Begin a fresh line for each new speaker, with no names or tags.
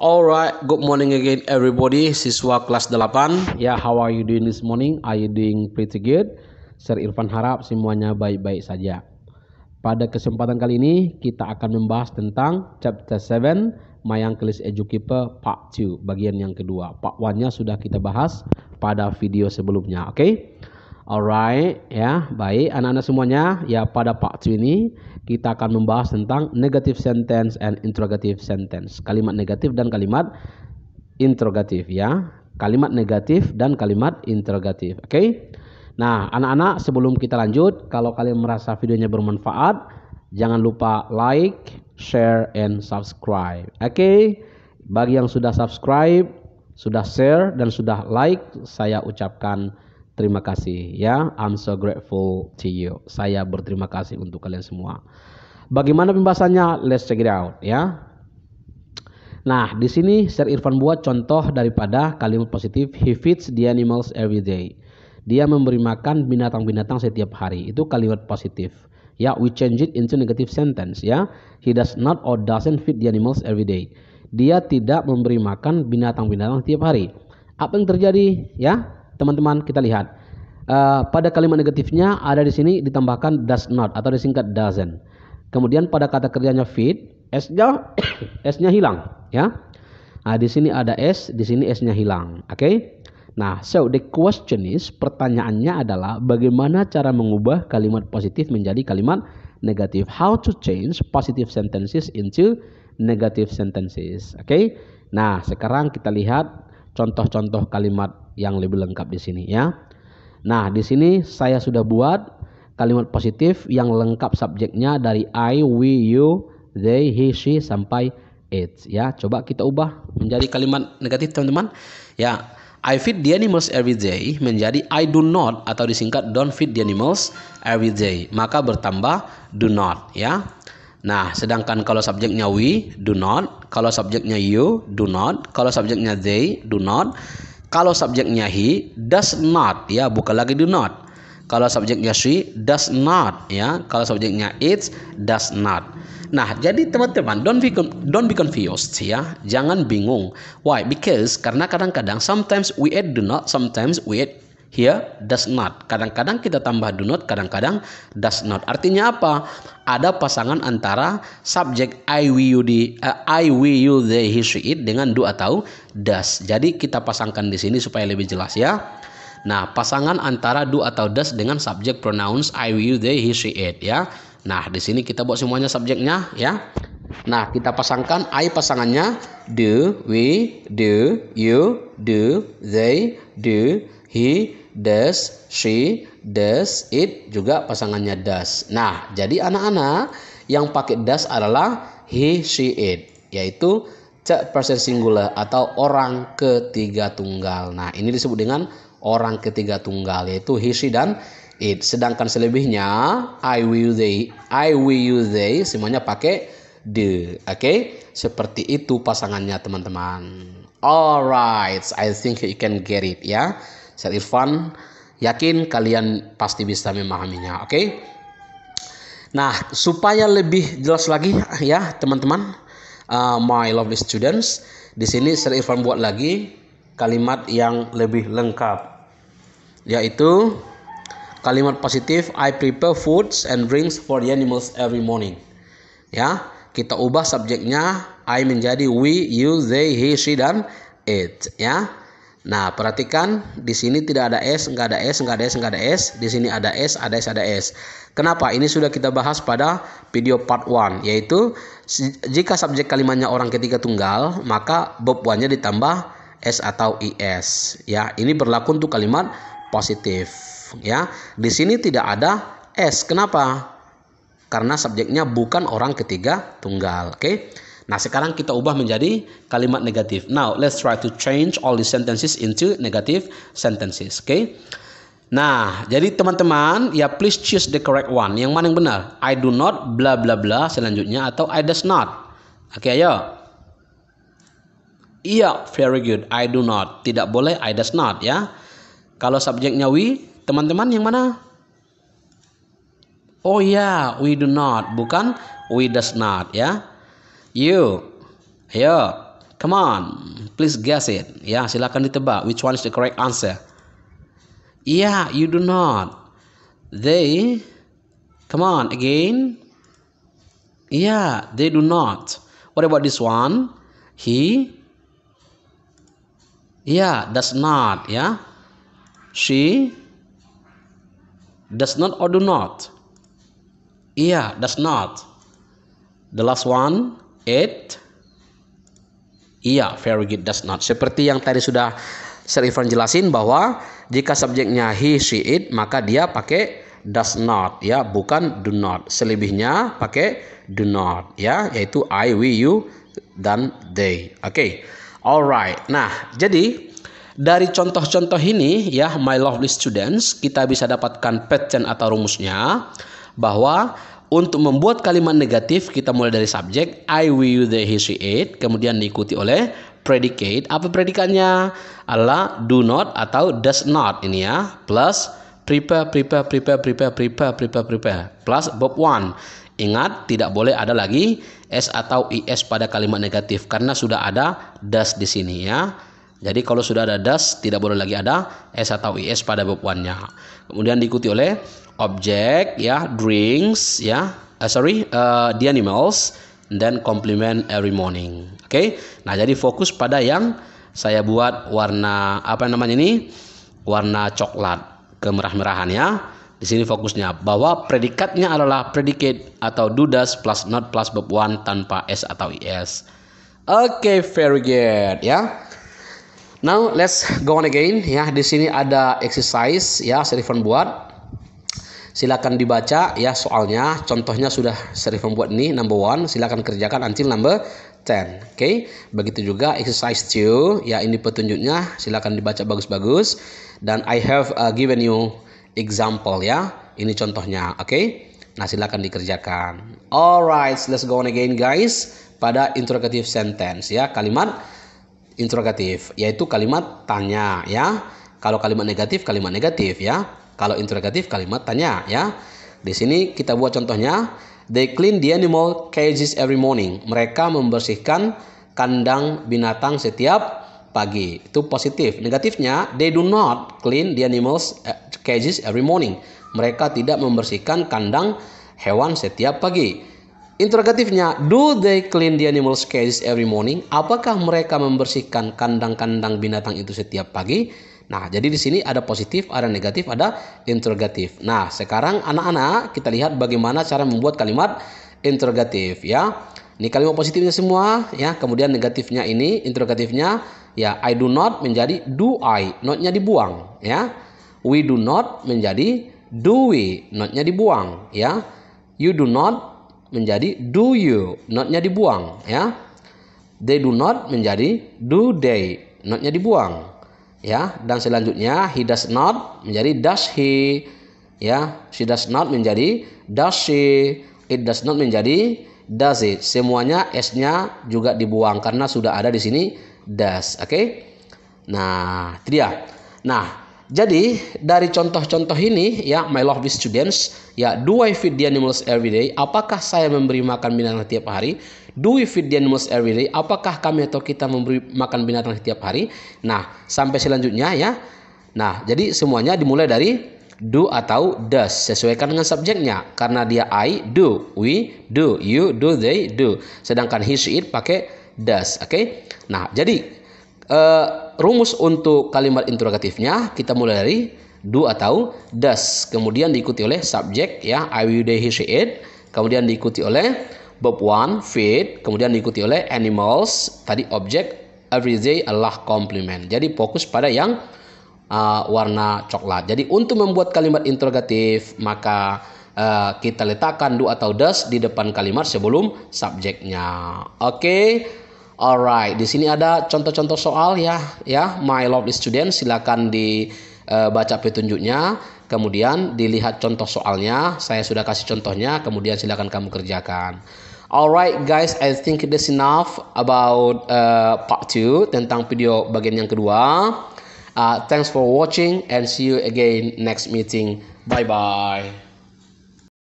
Alright, good morning again everybody, siswa kelas 8. Ya, yeah, how are you doing this morning? Are you doing pretty good? Sir Irfan harap semuanya baik-baik saja. Pada kesempatan kali ini, kita akan membahas tentang chapter 7 Mayang Kelis Edukeeper Part 2, bagian yang kedua. Part 1-nya sudah kita bahas pada video sebelumnya, oke? Okay? Alright, ya, baik anak-anak semuanya, ya pada part ini kita akan membahas tentang negative sentence and interrogative sentence. Kalimat negatif dan kalimat interrogatif ya. Kalimat negatif dan kalimat interrogatif. Oke. Okay? Nah, anak-anak sebelum kita lanjut, kalau kalian merasa videonya bermanfaat, jangan lupa like, share and subscribe. Oke. Okay? Bagi yang sudah subscribe, sudah share dan sudah like, saya ucapkan Terima kasih ya. I'm so grateful to you. Saya berterima kasih untuk kalian semua. Bagaimana pembahasannya? Let's check it out ya. Nah, di sini Sir Irfan buat contoh daripada kalimat positif he feeds the animals every day. Dia memberi makan binatang-binatang setiap hari. Itu kalimat positif. Ya, we change it into negative sentence ya. He does not or doesn't feed the animals every day. Dia tidak memberi makan binatang-binatang setiap hari. Apa yang terjadi ya? teman-teman kita lihat uh, pada kalimat negatifnya ada di sini ditambahkan does not atau disingkat doesn't kemudian pada kata kerjanya feed s-nya s-nya hilang ya nah, di sini ada s di sini s-nya hilang oke okay? Nah, so the question is, pertanyaannya adalah bagaimana cara mengubah kalimat positif menjadi kalimat negatif? How to change positive sentences into negative sentences? Oke. Okay? Nah, sekarang kita lihat contoh-contoh kalimat yang lebih lengkap di sini ya. Nah, di sini saya sudah buat kalimat positif yang lengkap subjeknya dari I, we, you, they, he, she sampai it ya. Coba kita ubah menjadi kalimat negatif teman-teman. Ya, I feed the animals every day menjadi I do not atau disingkat don't feed the animals every day. Maka bertambah do not ya. Nah, sedangkan kalau subjeknya we do not, kalau subjeknya you do not, kalau subjeknya they do not, kalau subjeknya he does not ya bukan lagi do not. Kalau subjeknya she does not ya. Kalau subjeknya it does not. Nah, jadi teman-teman don't be don't be confused ya. Jangan bingung. Why? Because karena kadang-kadang sometimes we add do not, sometimes we add Here does not. Kadang-kadang kita tambah do not, kadang-kadang does not. Artinya apa? Ada pasangan antara subjek I, we, you, the, uh, I, we, you, they, he, she, it dengan do atau does. Jadi kita pasangkan di sini supaya lebih jelas ya. Nah, pasangan antara do atau does dengan subjek pronouns I, we, you, they, he, she, it ya. Nah, di sini kita buat semuanya subjeknya ya. Nah, kita pasangkan I pasangannya do, we, do, you, do, they, do, he, does, she, does, it juga pasangannya does. Nah, jadi anak-anak yang pakai does adalah he, she, it, yaitu third person singular atau orang ketiga tunggal. Nah, ini disebut dengan orang ketiga tunggal yaitu he, she dan it. Sedangkan selebihnya I, will, they, I, will, you, they semuanya pakai the. Oke, okay? seperti itu pasangannya teman-teman. Alright, I think you can get it ya. Yeah? Ustaz Irfan yakin kalian pasti bisa memahaminya. Oke. Okay? Nah, supaya lebih jelas lagi ya, teman-teman, uh, my lovely students, di sini saya Irfan buat lagi kalimat yang lebih lengkap yaitu kalimat positif I prepare foods and drinks for the animals every morning. Ya, kita ubah subjeknya I menjadi we, you, they, he, she dan it ya. Nah, perhatikan di sini tidak ada S, nggak ada S, nggak ada S, nggak ada S. Di sini ada S, ada S, ada S. Kenapa? Ini sudah kita bahas pada video part 1, yaitu jika subjek kalimatnya orang ketiga tunggal, maka bob nya ditambah S atau IS. Ya, ini berlaku untuk kalimat positif. Ya, di sini tidak ada S. Kenapa? Karena subjeknya bukan orang ketiga tunggal. Oke. Okay? Nah, sekarang kita ubah menjadi kalimat negatif. Now, let's try to change all the sentences into negative sentences. Oke. Okay? Nah, jadi teman-teman, ya please choose the correct one. Yang mana yang benar? I do not bla bla bla selanjutnya atau I does not. Oke, okay, ayo. Iya, very good. I do not. Tidak boleh I does not ya. Kalau subjeknya we, teman-teman yang mana? Oh ya, yeah, we do not, bukan we does not ya. You. Yeah. Come on, please guess it. yeah. silakan ditebak. Which one is the correct answer? Yeah, you do not. They, come on, again. Yeah, they do not. What about this one? He, yeah, does not. Yeah, she does not or do not. Yeah, does not. The last one, it iya very good does not seperti yang tadi sudah Sir Ivan jelasin bahwa jika subjeknya he she it maka dia pakai does not ya bukan do not selebihnya pakai do not ya yaitu I we you dan they oke okay. alright nah jadi dari contoh-contoh ini ya my lovely students kita bisa dapatkan pattern atau rumusnya bahwa untuk membuat kalimat negatif kita mulai dari subjek I will the he she kemudian diikuti oleh predicate apa predikatnya Allah do not atau does not ini ya plus prepare prepare prepare prepare prepare prepare prepare plus verb one Ingat, tidak boleh ada lagi S atau IS pada kalimat negatif karena sudah ada does di sini ya. Jadi kalau sudah ada das, tidak boleh lagi ada s atau is pada one-nya. Kemudian diikuti oleh objek, ya, drinks, ya, uh, sorry, uh, the animals, dan complement every morning. Oke, okay? nah jadi fokus pada yang saya buat warna apa namanya ini, warna coklat kemerah-merahan ya. Di sini fokusnya bahwa predikatnya adalah predicate atau do dudas plus not plus bab one tanpa s atau is. Oke, okay, very good ya. Now let's go on again ya. Di sini ada exercise ya Serifan buat. Silakan dibaca ya soalnya. Contohnya sudah Serifan buat ini number one. Silakan kerjakan until number ten Oke. Okay? Begitu juga exercise two ya ini petunjuknya silakan dibaca bagus-bagus dan I have uh, given you example ya. Ini contohnya. Oke. Okay? Nah, silakan dikerjakan. Alright, let's go on again guys pada interrogative sentence ya. Kalimat interrogatif yaitu kalimat tanya ya. Kalau kalimat negatif kalimat negatif ya. Kalau interrogatif kalimat tanya ya. Di sini kita buat contohnya they clean the animal cages every morning. Mereka membersihkan kandang binatang setiap pagi. Itu positif. Negatifnya they do not clean the animals eh, cages every morning. Mereka tidak membersihkan kandang hewan setiap pagi. Interrogatifnya, do they clean the animals' cages every morning? Apakah mereka membersihkan kandang-kandang binatang itu setiap pagi? Nah, jadi di sini ada positif, ada negatif, ada interrogatif. Nah, sekarang anak-anak kita lihat bagaimana cara membuat kalimat interrogatif ya. Ini kalimat positifnya semua ya, kemudian negatifnya ini interrogatifnya ya I do not menjadi do I, notnya dibuang ya. We do not menjadi do we, notnya dibuang ya. You do not menjadi do you, notnya dibuang ya. They do not menjadi do they, notnya dibuang ya. Dan selanjutnya he does not menjadi does he ya. She does not menjadi does she. It does not menjadi does it. Semuanya s-nya juga dibuang karena sudah ada di sini does. Oke. Okay? Nah, itu dia. Nah, jadi dari contoh-contoh ini ya my lovely students ya do I feed the animals every day? Apakah saya memberi makan binatang setiap hari? Do we feed the animals every day? Apakah kami atau kita memberi makan binatang setiap hari? Nah, sampai selanjutnya ya. Nah, jadi semuanya dimulai dari do atau does sesuaikan dengan subjeknya karena dia I do, we do, you do, they do. Sedangkan he she it pakai does, oke? Okay? Nah, jadi uh, rumus untuk kalimat interrogatifnya kita mulai dari do atau does kemudian diikuti oleh subjek ya I will they he she it kemudian diikuti oleh Bob one feed kemudian diikuti oleh animals tadi objek day Allah compliment jadi fokus pada yang uh, warna coklat jadi untuk membuat kalimat interrogatif maka uh, kita letakkan do atau does di depan kalimat sebelum subjeknya oke okay. Alright, di sini ada contoh-contoh soal ya, ya, my lovely student, silakan dibaca eh, petunjuknya, kemudian dilihat contoh soalnya. Saya sudah kasih contohnya, kemudian silakan kamu kerjakan. Alright guys, I think this enough about uh, part 2 tentang video bagian yang kedua. Uh, thanks for watching and see you again next meeting. Bye bye.